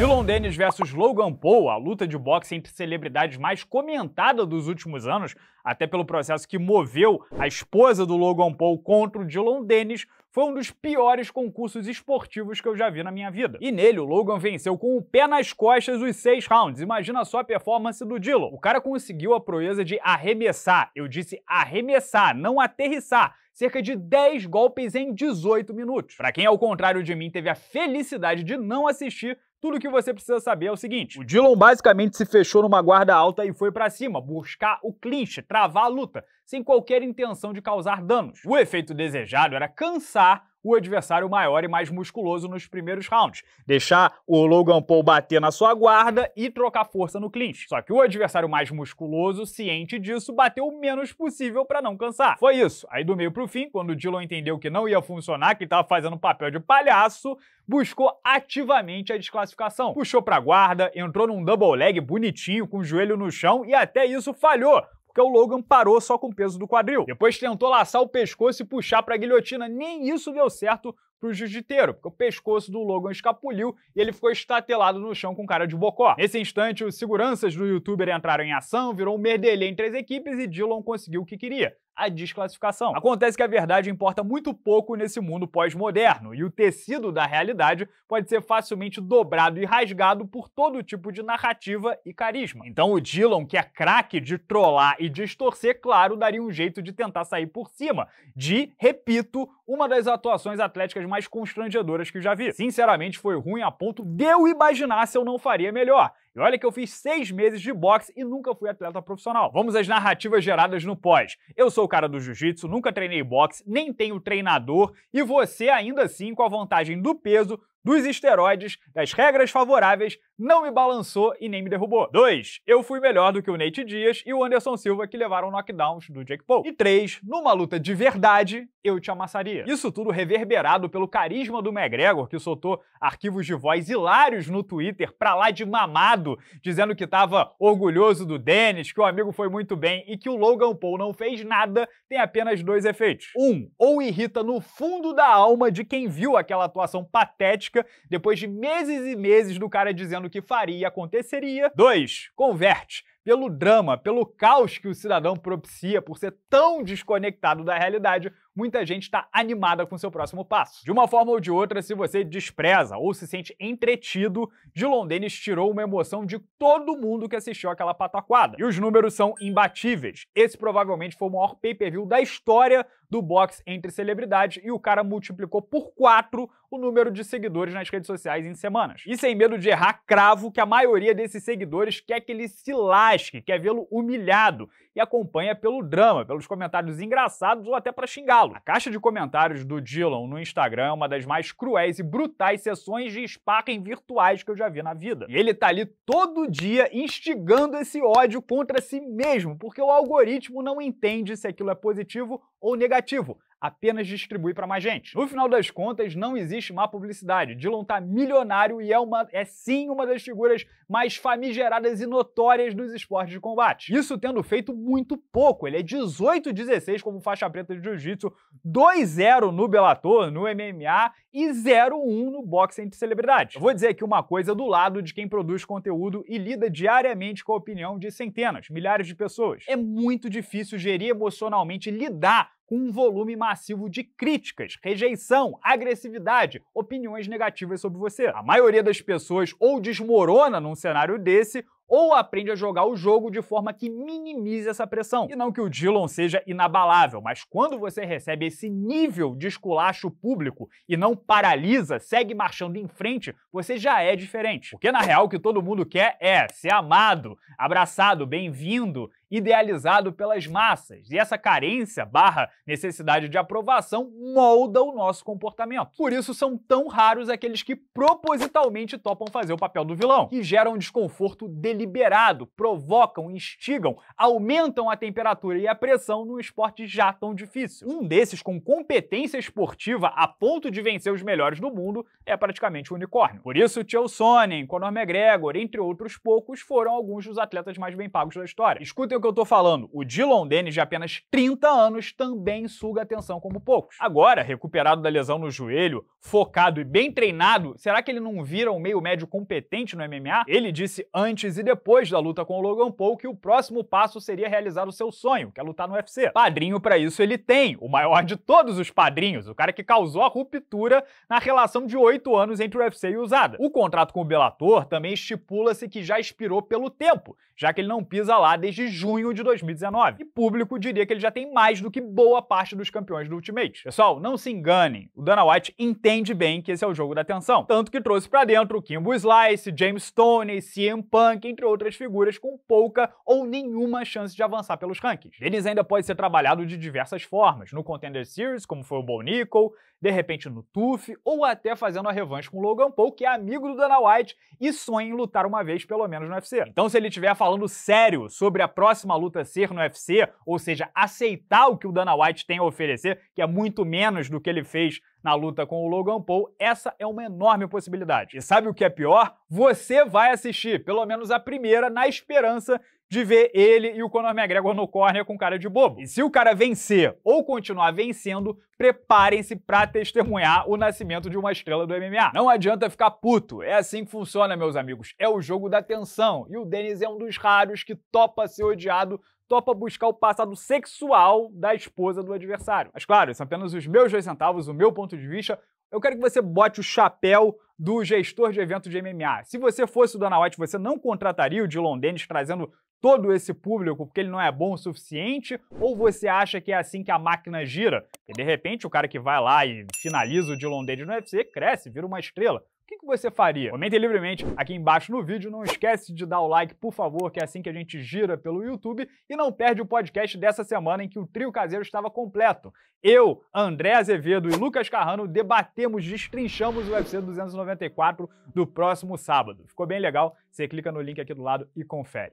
Dylan Dennis versus Logan Paul, a luta de boxe entre celebridades mais comentada dos últimos anos, até pelo processo que moveu a esposa do Logan Paul contra o Dylan Dennis, foi um dos piores concursos esportivos que eu já vi na minha vida. E nele, o Logan venceu com o pé nas costas os seis rounds. Imagina só a performance do Dillon. O cara conseguiu a proeza de arremessar, eu disse arremessar, não aterrissar, cerca de 10 golpes em 18 minutos. Para quem, ao contrário de mim, teve a felicidade de não assistir, tudo o que você precisa saber é o seguinte: o Dillon basicamente se fechou numa guarda alta e foi para cima, buscar o clinch, travar a luta, sem qualquer intenção de causar danos. O efeito desejado era cansar o adversário maior e mais musculoso nos primeiros rounds. Deixar o Logan Paul bater na sua guarda e trocar força no clinch. Só que o adversário mais musculoso, ciente disso, bateu o menos possível para não cansar. Foi isso. Aí do meio pro fim, quando o Dillon entendeu que não ia funcionar, que tava fazendo papel de palhaço, buscou ativamente a desclassificação. Puxou pra guarda, entrou num double leg bonitinho, com o joelho no chão e até isso falhou porque o Logan parou só com o peso do quadril. Depois tentou laçar o pescoço e puxar para a guilhotina, nem isso deu certo para o jiu-jiteiro, porque o pescoço do Logan escapuliu e ele ficou estatelado no chão com cara de bocó. Nesse instante, os seguranças do youtuber entraram em ação, virou um merdelê entre as equipes e Dillon conseguiu o que queria, a desclassificação. Acontece que a verdade importa muito pouco nesse mundo pós-moderno, e o tecido da realidade pode ser facilmente dobrado e rasgado por todo tipo de narrativa e carisma. Então o Dylan, que é craque de trollar e distorcer, claro, daria um jeito de tentar sair por cima, de, repito, uma das atuações atléticas mais constrangedoras que já vi. Sinceramente, foi ruim a ponto de eu imaginar se eu não faria melhor. E olha que eu fiz seis meses de boxe e nunca fui atleta profissional. Vamos às narrativas geradas no pós. Eu sou o cara do jiu-jitsu, nunca treinei boxe, nem tenho treinador e você ainda assim, com a vantagem do peso, dos esteroides, das regras favoráveis, não me balançou e nem me derrubou. 2. Eu fui melhor do que o Nate Dias e o Anderson Silva que levaram knockdowns do Jake Paul. E 3. Numa luta de verdade, eu te amassaria. Isso tudo reverberado pelo carisma do McGregor, que soltou arquivos de voz hilários no Twitter pra lá de mamado, dizendo que tava orgulhoso do Dennis, que o amigo foi muito bem e que o Logan Paul não fez nada, tem apenas dois efeitos. Um, ou irrita no fundo da alma de quem viu aquela atuação patética prática depois de meses e meses do cara dizendo que faria e aconteceria. 2. Converte pelo drama, pelo caos que o cidadão propicia por ser tão desconectado da realidade, muita gente está animada com seu próximo passo. De uma forma ou de outra, se você despreza ou se sente entretido, Dilon Dennis tirou uma emoção de todo mundo que assistiu aquela pataquada. E os números são imbatíveis. Esse provavelmente foi o maior pay-per-view da história do boxe entre celebridades e o cara multiplicou por quatro o número de seguidores nas redes sociais em semanas. E sem medo de errar, cravo que a maioria desses seguidores quer que ele se largue Vasque, quer é vê-lo humilhado, acompanha pelo drama, pelos comentários engraçados ou até para xingá-lo. A caixa de comentários do Dylan no Instagram é uma das mais cruéis e brutais sessões de sparring virtuais que eu já vi na vida. E ele tá ali todo dia instigando esse ódio contra si mesmo, porque o algoritmo não entende se aquilo é positivo ou negativo apenas distribui para mais gente. No final das contas, não existe má publicidade. Dylan tá milionário e é, uma, é sim uma das figuras mais famigeradas e notórias dos esportes de combate. Isso tendo feito muito pouco. Ele é 18-16 como faixa preta de jiu-jitsu, 2-0 no Bellator, no MMA e 0-1 no boxe entre celebridades. Eu vou dizer aqui uma coisa do lado de quem produz conteúdo e lida diariamente com a opinião de centenas, milhares de pessoas. É muito difícil gerir emocionalmente, lidar com um volume massivo de críticas, rejeição, agressividade, opiniões negativas sobre você. A maioria das pessoas ou desmorona num cenário desse ou aprende a jogar o jogo de forma que minimize essa pressão. E não que o Dillon seja inabalável, mas quando você recebe esse nível de esculacho público e não paralisa, segue marchando em frente, você já é diferente. Porque na real o que todo mundo quer é ser amado, abraçado, bem-vindo idealizado pelas massas. E essa carência barra necessidade de aprovação molda o nosso comportamento. Por isso são tão raros aqueles que propositalmente topam fazer o papel do vilão, que geram desconforto deliberado, provocam, instigam, aumentam a temperatura e a pressão num esporte já tão difícil. Um desses com competência esportiva a ponto de vencer os melhores do mundo é praticamente o um unicórnio. Por isso, Tio Sonnen, Conor McGregor, entre outros poucos, foram alguns dos atletas mais bem pagos da história. Escutem o que eu tô falando. O Dylan Dennis, de apenas 30 anos, também suga atenção como poucos. Agora, recuperado da lesão no joelho, focado e bem treinado, será que ele não vira um meio médio competente no MMA? Ele disse antes e depois da luta com o Logan Paul que o próximo passo seria realizar o seu sonho, que é lutar no UFC. Padrinho para isso ele tem, o maior de todos os padrinhos, o cara que causou a ruptura na relação de oito anos entre o UFC e o Usada. O contrato com o Bellator também estipula-se que já expirou pelo tempo, já que ele não pisa lá desde junho junho de 2019. E público diria que ele já tem mais do que boa parte dos campeões do Ultimate. Pessoal, não se enganem, o Dana White entende bem que esse é o jogo da atenção, Tanto que trouxe para dentro o Kimbo Slice, James Stoney, CM Punk, entre outras figuras com pouca ou nenhuma chance de avançar pelos rankings. Dennis ainda pode ser trabalhado de diversas formas, no Contender Series, como foi o Bo Nickel, de repente no TUF, ou até fazendo a revanche com o Logan Paul, que é amigo do Dana White e sonha em lutar uma vez pelo menos no UFC. Então se ele estiver falando sério sobre a próxima próxima luta ser no UFC, ou seja, aceitar o que o Dana White tem a oferecer, que é muito menos do que ele fez na luta com o Logan Paul, essa é uma enorme possibilidade. E sabe o que é pior? Você vai assistir, pelo menos a primeira, na esperança de ver ele e o Conor McGregor no córner com cara de bobo. E se o cara vencer ou continuar vencendo, preparem-se para testemunhar o nascimento de uma estrela do MMA. Não adianta ficar puto, é assim que funciona, meus amigos. É o jogo da tensão, e o Denis é um dos raros que topa ser odiado topa buscar o passado sexual da esposa do adversário. Mas claro, são é apenas os meus dois centavos, o meu ponto de vista. Eu quero que você bote o chapéu do gestor de evento de MMA. Se você fosse o Dana White, você não contrataria o Dylan Dennis trazendo todo esse público porque ele não é bom o suficiente? Ou você acha que é assim que a máquina gira? E de repente o cara que vai lá e finaliza o Dylan Dade no UFC cresce, vira uma estrela. O que, que você faria? Comente livremente aqui embaixo no vídeo, não esquece de dar o like, por favor, que é assim que a gente gira pelo YouTube e não perde o podcast dessa semana em que o trio caseiro estava completo. Eu, André Azevedo e Lucas Carrano debatemos, destrinchamos o UFC 294 do próximo sábado. Ficou bem legal? Você clica no link aqui do lado e confere.